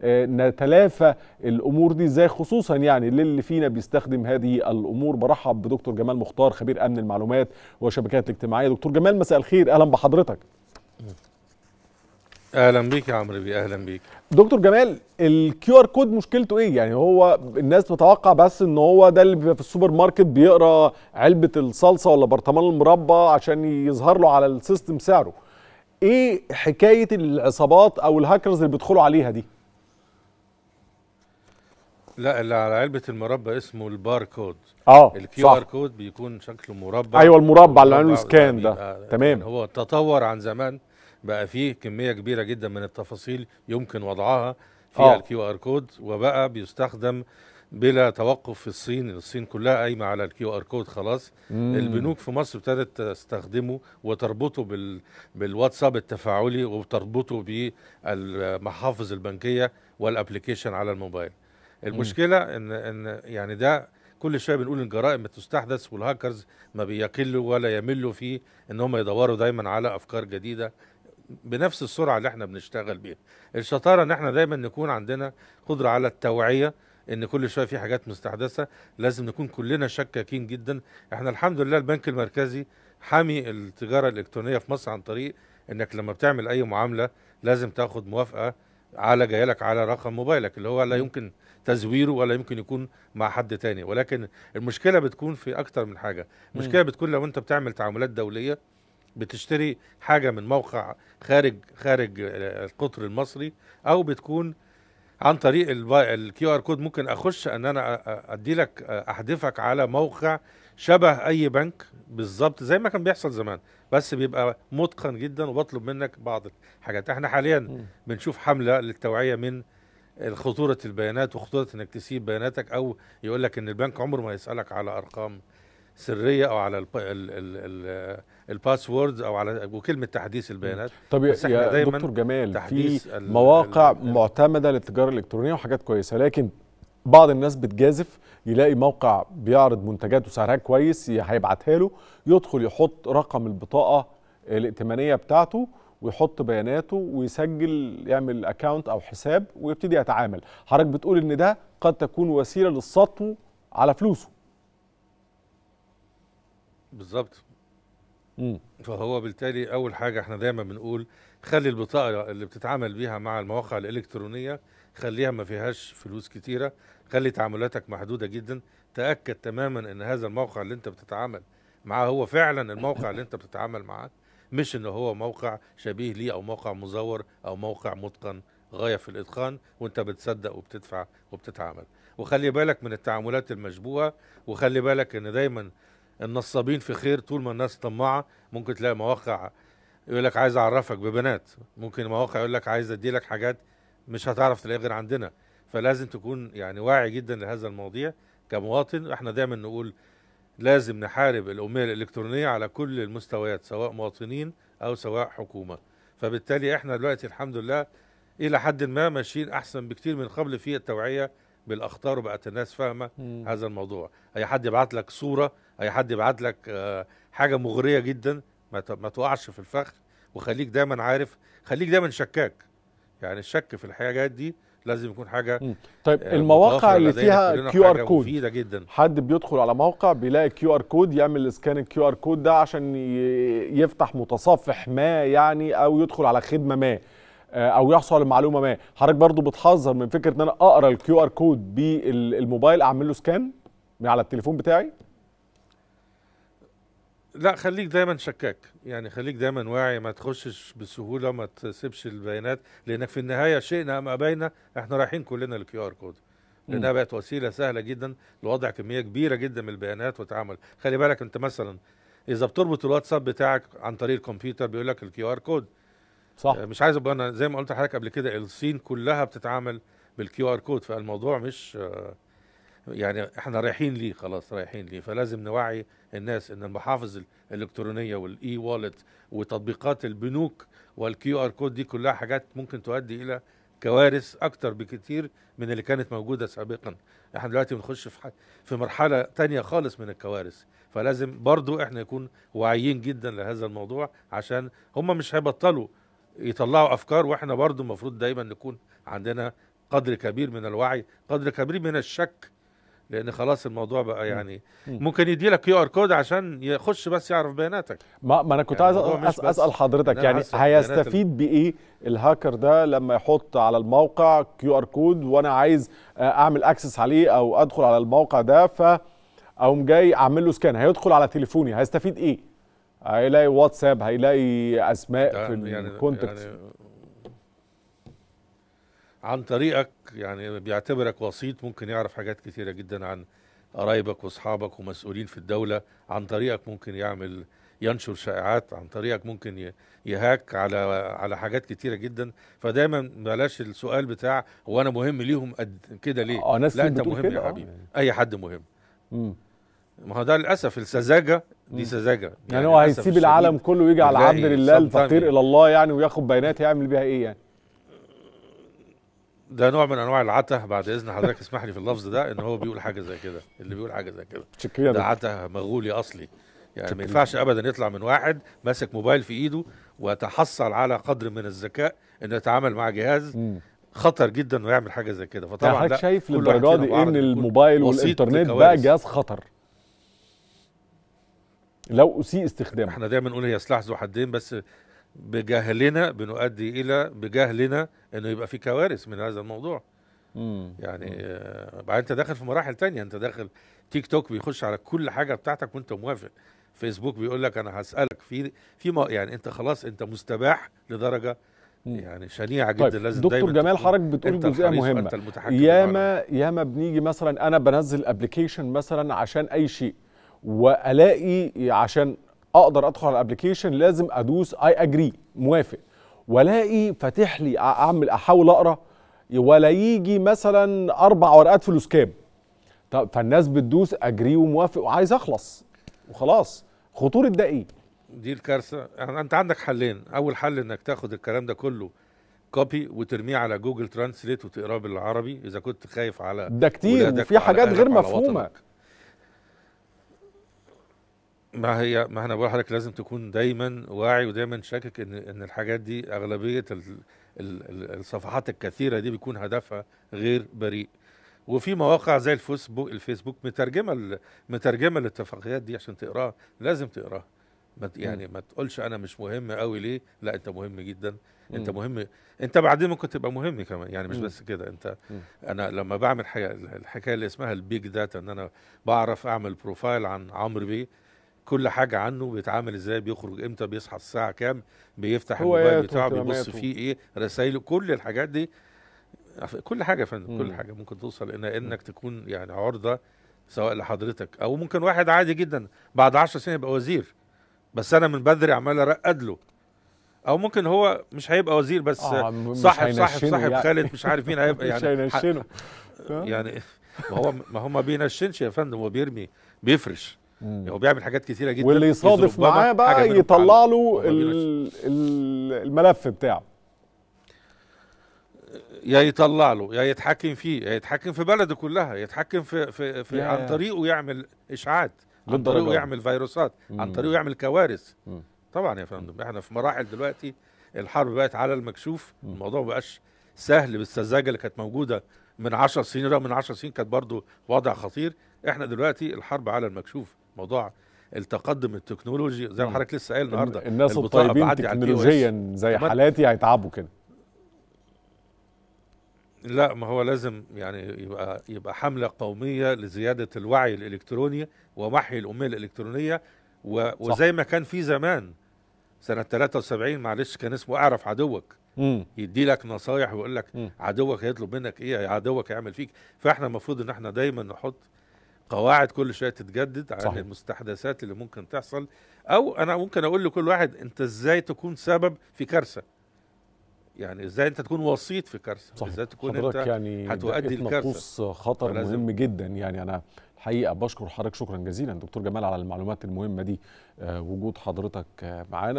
آه، نتلافى الامور دي ازاي خصوصا يعني للي فينا بيستخدم هذه الامور برحب بدكتور جمال مختار خبير امن المعلومات والشبكات الاجتماعيه دكتور جمال مساء الخير اهلا بحضرتك اهلا بيك يا عمرو بي اهلا بيك دكتور جمال الكيو ار كود مشكلته ايه يعني هو الناس بتتوقع بس ان هو ده اللي بيبقى في السوبر ماركت بيقرا علبه الصلصه ولا برطمان المربى عشان يظهر له على السيستم سعره ايه حكايه العصابات او الهاكرز اللي بيدخلوا عليها دي لا اللي على علبه المربى اسمه الباركود اه الكيو ار كود بيكون شكله مربع ايوه المربع اللي عامله سكان ده يعني تمام هو تطور عن زمان بقى فيه كميه كبيره جدا من التفاصيل يمكن وضعها فيها آه. الكيو ار كود وبقى بيستخدم بلا توقف في الصين الصين كلها قايمه على الكيو ار كود خلاص مم. البنوك في مصر ابتدت تستخدمه وتربطه بال... بالواتساب التفاعلي وتربطه بالمحافظ البنكيه والابلكيشن على الموبايل المشكله ان ان يعني ده كل شويه بنقول الجرائم بتستحدث والهاكرز ما بيقلوا ولا يملوا في ان هم يدوروا دايما على افكار جديده بنفس السرعه اللي احنا بنشتغل بيها الشطاره ان احنا دايما نكون عندنا قدره على التوعيه ان كل شويه في حاجات مستحدثه لازم نكون كلنا شكاكين جدا احنا الحمد لله البنك المركزي حامي التجاره الالكترونيه في مصر عن طريق انك لما بتعمل اي معامله لازم تاخد موافقه على جايلك على رقم موبايلك اللي هو لا يمكن تزويره ولا يمكن يكون مع حد تاني ولكن المشكله بتكون في اكتر من حاجه المشكله بتكون لو انت بتعمل تعاملات دوليه بتشتري حاجه من موقع خارج خارج القطر المصري او بتكون عن طريق الكيو ار كود ممكن اخش ان انا ادي لك احدفك على موقع شبه اي بنك بالظبط زي ما كان بيحصل زمان بس بيبقى متقن جدا وبطلب منك بعض الحاجات احنا حاليا م. بنشوف حمله للتوعيه من خطوره البيانات وخطوره انك تسيب بياناتك او يقول لك ان البنك عمره ما يسالك على ارقام سريه او على الـ ال ال الباسوردز او على وكلمه تحديث البيانات طب يا دكتور جمال في مواقع معتمده للتجاره الالكترونيه وحاجات كويسه لكن بعض الناس بتجازف يلاقي موقع بيعرض منتجات وسعرها كويس هيبعتها له يدخل يحط رقم البطاقه الائتمانيه بتاعته ويحط بياناته ويسجل يعمل اكونت او حساب ويبتدي يتعامل حضرتك بتقول ان ده قد تكون وسيله للسطو على فلوسه بالظبط مم. فهو بالتالي اول حاجه احنا دايما بنقول خلي البطاقه اللي بتتعامل بيها مع المواقع الالكترونيه خليها ما فيهاش فلوس كتيره خلي تعاملاتك محدوده جدا تاكد تماما ان هذا الموقع اللي انت بتتعامل معاه هو فعلا الموقع اللي انت بتتعامل معاه مش ان هو موقع شبيه ليه او موقع مزور او موقع متقن غايه في الاتقان وانت بتصدق وبتدفع وبتتعامل وخلي بالك من التعاملات المشبوهه وخلي بالك ان دايما النصابين في خير طول ما الناس طماعه ممكن تلاقي مواقع يقول لك عايز اعرفك ببنات ممكن مواقع يقول لك عايز ادي لك حاجات مش هتعرف تلاقيها غير عندنا فلازم تكون يعني واعي جدا لهذا المواضيع كمواطن احنا دايما نقول لازم نحارب الاميه الالكترونيه على كل المستويات سواء مواطنين او سواء حكومه فبالتالي احنا دلوقتي الحمد لله الى حد ما ماشيين احسن بكتير من قبل في التوعيه بالاخطار وبقت الناس فاهمه هذا الموضوع اي حد يبعت لك صوره اي حد يبعت لك آه، حاجه مغريه جدا ما تقعش في الفخ وخليك دايما عارف خليك دايما شكاك يعني الشك في الحاجات دي لازم يكون حاجه مم. طيب آه، المواقع اللي فيها كيو ار كود مفيدة جدا حد بيدخل على موقع بيلاقي كيو ار كود يعمل سكان الكيو ار كود ده عشان يفتح متصفح ما يعني او يدخل على خدمه ما آه، او يحصل معلومه ما حضرتك برضو بتحذر من فكره ان انا اقرا الكيو ار كود بالموبايل اعمل له سكان من على التليفون بتاعي لا خليك دايما شكاك يعني خليك دايما واعي ما تخشش بسهوله ما تسيبش البيانات لانك في النهايه شئنا ام ابينا احنا رايحين كلنا للكيو ار كود لانها بقت وسيله سهله جدا لوضع كميه كبيره جدا من البيانات وتعامل خلي بالك انت مثلا اذا بتربط الواتساب بتاعك عن طريق الكمبيوتر بيقول لك الكيو ار كود صح آه، مش عايز ابقى انا زي ما قلت لحضرتك قبل كده الصين كلها بتتعامل بالكيو ار كود فالموضوع مش آه، يعني احنا رايحين ليه خلاص رايحين ليه فلازم نوعي الناس ان المحافظ الالكترونيه والاي والت وتطبيقات البنوك والكيو ار كود دي كلها حاجات ممكن تؤدي الى كوارث اكتر بكتير من اللي كانت موجوده سابقا احنا دلوقتي بنخش في في مرحله تانية خالص من الكوارث فلازم برضو احنا نكون واعيين جدا لهذا الموضوع عشان هم مش هيبطلوا يطلعوا افكار واحنا برضو المفروض دايما نكون عندنا قدر كبير من الوعي قدر كبير من الشك لان خلاص الموضوع بقى يعني ممكن يدي لك كيو ار كود عشان يخش بس يعرف بياناتك ما, ما انا كنت يعني عايز اسال حضرتك يعني هيستفيد بايه الهاكر ده لما يحط على الموقع كيو ار كود وانا عايز آه، اعمل اكسس عليه او ادخل على الموقع ده ف اقوم جاي اعمل له سكان هيدخل على تليفوني هيستفيد ايه هيلاقي واتساب هيلاقي اسماء في يعني الكونتكست يعني عن طريقك يعني بيعتبرك وسيط ممكن يعرف حاجات كثيره جدا عن قرايبك واصحابك ومسؤولين في الدوله عن طريقك ممكن يعمل ينشر شائعات عن طريقك ممكن يهاك على على حاجات كتيره جدا فدايما بلاش السؤال بتاع هو انا مهم ليهم قد كده ليه؟ اه ناس لا انت مهم يا آه. حبيبي اي حد مهم مم. ما هو ده للاسف السذاجه دي سذاجه يعني, يعني هو هيسيب العالم كله ويجي على عبد الله الفقير الى الله يعني وياخد بيانات يعمل بيها ايه يعني ده نوع من انواع العته بعد اذن حضرتك اسمح لي في اللفظ ده ان هو بيقول حاجه زي كده اللي بيقول حاجه زي كده ده عته مغولي اصلي يعني ما ينفعش ابدا يطلع من واحد ماسك موبايل في ايده وتحصل على قدر من الذكاء انه يتعامل مع جهاز م. خطر جدا انه يعمل حاجه زي كده فطبعا يعني حضرتك شايف للدرجه دي ان الموبايل والانترنت بقى جهاز خطر لو اسيء استخدامه احنا دايما نقول هي سلاح ذو حدين بس بجهلنا بنؤدي الى بجهلنا انه يبقى في كوارث من هذا الموضوع مم. يعني آه، بعدين انت داخل في مراحل تانية انت داخل تيك توك بيخش على كل حاجه بتاعتك وانت موافق فيسبوك بيقول لك انا هسالك في في ما يعني انت خلاص انت مستباح لدرجه يعني شنيعه طيب، جدا طيب. لازم دكتور جمال حضرتك بتقول جزئيه مهمه ياما ياما بنيجي مثلا انا بنزل ابلكيشن مثلا عشان اي شيء والاقي عشان اقدر ادخل على الابلكيشن لازم ادوس اي اجري موافق والاقي فاتح لي اعمل احاول اقرا ولا يجي مثلا اربع ورقات فلوس كاب طب فالناس بتدوس اجري وموافق وعايز اخلص وخلاص خطوره ده ايه؟ دي الكارثه يعني انت عندك حلين اول حل انك تاخد الكلام ده كله كوبي وترميه على جوجل ترانسليت وتقراه بالعربي اذا كنت خايف على ده كتير وفي حاجات غير مفهومه ما هي ما انا بقول لحضرتك لازم تكون دايما واعي ودايما شاكك ان ان الحاجات دي اغلبيه ال ال الصفحات الكثيره دي بيكون هدفها غير بريء وفي مواقع زي الفيسبوك الفيسبوك مترجمه مترجمه الاتفاقيات دي عشان تقراها لازم تقراها يعني ما تقولش انا مش مهم قوي ليه لا انت مهم جدا انت مهم انت بعدين ممكن تبقى مهم كمان يعني مش بس كده انت انا لما بعمل حاجه الحكايه اللي اسمها البيج داتا ان انا بعرف اعمل بروفايل عن عمرو بيه كل حاجه عنه بيتعامل ازاي بيخرج امتى بيصحى الساعه كام بيفتح الموبايل بتاعه بيبص فيه ايه رسايله كل الحاجات دي كل حاجه يا فندم كل حاجه ممكن توصل إن انك تكون يعني عرضه سواء لحضرتك او ممكن واحد عادي جدا بعد 10 سنين يبقى وزير بس انا من بدري عمال ارقد له او ممكن هو مش هيبقى وزير بس آه صاحب صاحب صاحب يعني. خالد مش عارف مين هيبقى يعني مش يعني, يعني ما هو ما هو ما بينشنش يا فندم هو بيرمي بيفرش مم. هو بيعمل حاجات كتيره جدا واللي يصادف معاه بقى يطلع له الملف بتاعه يا يطلع له يا يتحكم فيه يا يتحكم في بلده كلها يتحكم في في, في عن طريقه يعمل اشاعات عن طريقه يعمل فيروسات مم. عن طريقه يعمل كوارث مم. طبعا يا فندم احنا في مراحل دلوقتي الحرب بقت على المكشوف مم. الموضوع ما بقاش سهل بالسذاجه اللي كانت موجوده من 10 سنين رغم من 10 سنين كانت برضه وضع خطير احنا دلوقتي الحرب على المكشوف موضوع التقدم التكنولوجي زي ما حضرتك لسه قايل النهارده الناس الطيبين يعني تكنولوجيا زي حالاتي هيتعبوا كده لا ما هو لازم يعني يبقى يبقى حمله قوميه لزياده الوعي الالكتروني ومحي الاميه الالكترونيه و وزي ما كان في زمان سنه 73 معلش كان اسمه اعرف عدوك يدي لك نصايح ويقول لك عدوك هيطلب منك ايه عدوك هيعمل فيك فاحنا المفروض ان احنا دايما نحط قواعد كل شويه تتجدد عن صحيح. المستحدثات اللي ممكن تحصل او انا ممكن اقول لكل واحد انت ازاي تكون سبب في كارثه يعني ازاي انت تكون وسيط في كارثه صحيح. ازاي تكون انت يعني هتؤدي الكارثه خطر مهم جدا يعني انا الحقيقه بشكر حضرتك شكرا جزيلا دكتور جمال على المعلومات المهمه دي آه، وجود حضرتك آه، معانا